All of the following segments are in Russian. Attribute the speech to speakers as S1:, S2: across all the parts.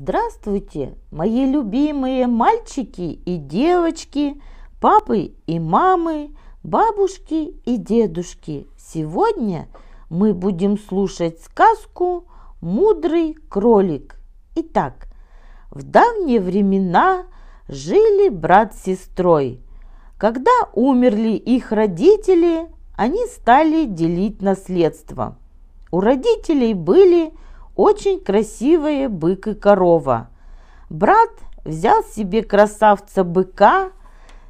S1: Здравствуйте, мои любимые мальчики и девочки, папы и мамы, бабушки и дедушки. Сегодня мы будем слушать сказку «Мудрый кролик». Итак, в давние времена жили брат с сестрой. Когда умерли их родители, они стали делить наследство. У родителей были очень красивые бык и корова. Брат взял себе красавца быка,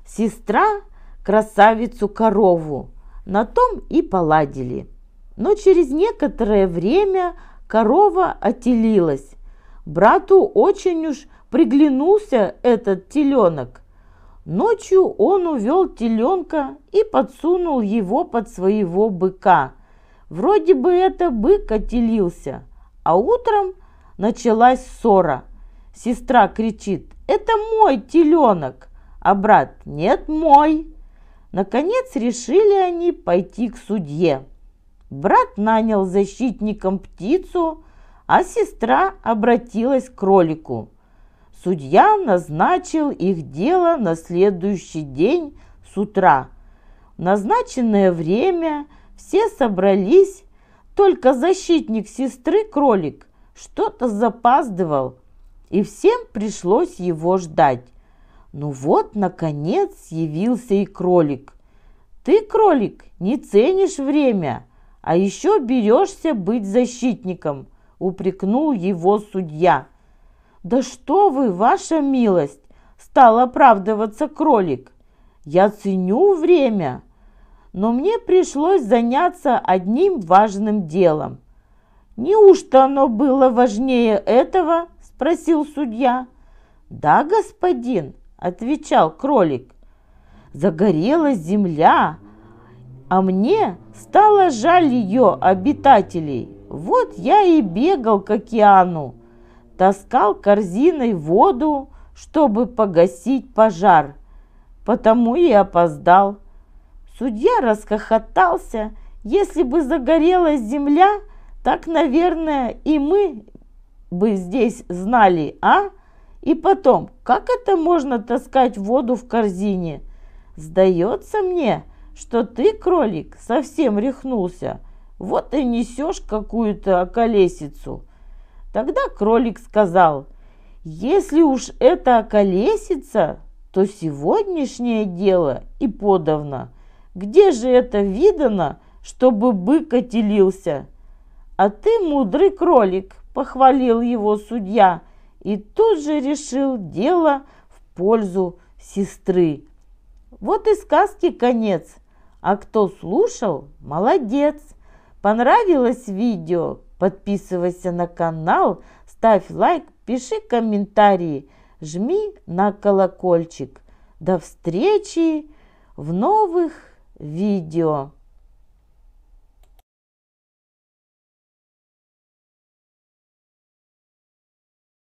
S1: сестра красавицу корову. На том и поладили. Но через некоторое время корова отелилась. Брату очень уж приглянулся этот теленок. Ночью он увел теленка и подсунул его под своего быка. Вроде бы это бык отелился – а утром началась ссора. Сестра кричит «Это мой теленок!» А брат «Нет, мой!» Наконец решили они пойти к судье. Брат нанял защитником птицу, а сестра обратилась к кролику. Судья назначил их дело на следующий день с утра. В назначенное время все собрались только защитник сестры кролик что-то запаздывал, и всем пришлось его ждать. Ну вот, наконец, явился и кролик. Ты, кролик, не ценишь время, а еще берешься быть защитником, упрекнул его судья. Да что вы, ваша милость, стал оправдываться кролик. Я ценю время, но мне пришлось заняться одним важным делом. «Неужто оно было важнее этого?» – спросил судья. «Да, господин», – отвечал кролик. «Загорелась земля, а мне стало жаль ее обитателей. Вот я и бегал к океану, таскал корзиной воду, чтобы погасить пожар, потому и опоздал». Судья расхохотался. Если бы загорелась земля, так, наверное, и мы бы здесь знали, а? И потом, как это можно таскать воду в корзине? Сдается мне, что ты, кролик, совсем рехнулся. Вот и несешь какую-то околесицу. Тогда кролик сказал, если уж это околесица, то сегодняшнее дело и подавно – где же это видано, чтобы бык отелился? А ты мудрый кролик, похвалил его судья и тут же решил дело в пользу сестры. Вот и сказки конец. А кто слушал, молодец. Понравилось видео? Подписывайся на канал, ставь лайк, пиши комментарии, жми на колокольчик. До встречи в новых видео